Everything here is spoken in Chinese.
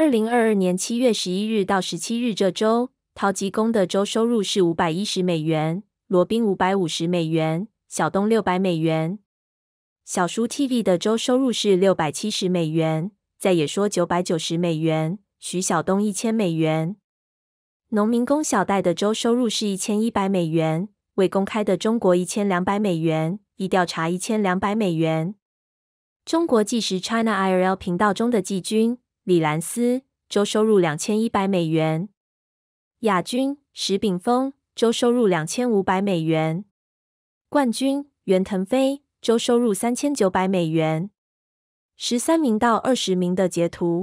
二零二二年七月十一日到十七日这周，陶吉公的周收入是五百一十美元，罗宾五百五十美元，小东六百美元，小叔 TV 的周收入是六百七十美元，再也说九百九十美元，徐小东一千美元，农民工小戴的周收入是一千一百美元，未公开的中国一千两百美元，已调查一千两百美元，中国计时 China IRL 频道中的季军。李兰斯，周收入两千一百美元，亚军石炳峰周收入两千五百美元，冠军袁腾飞周收入三千九百美元。十三名到二十名的截图。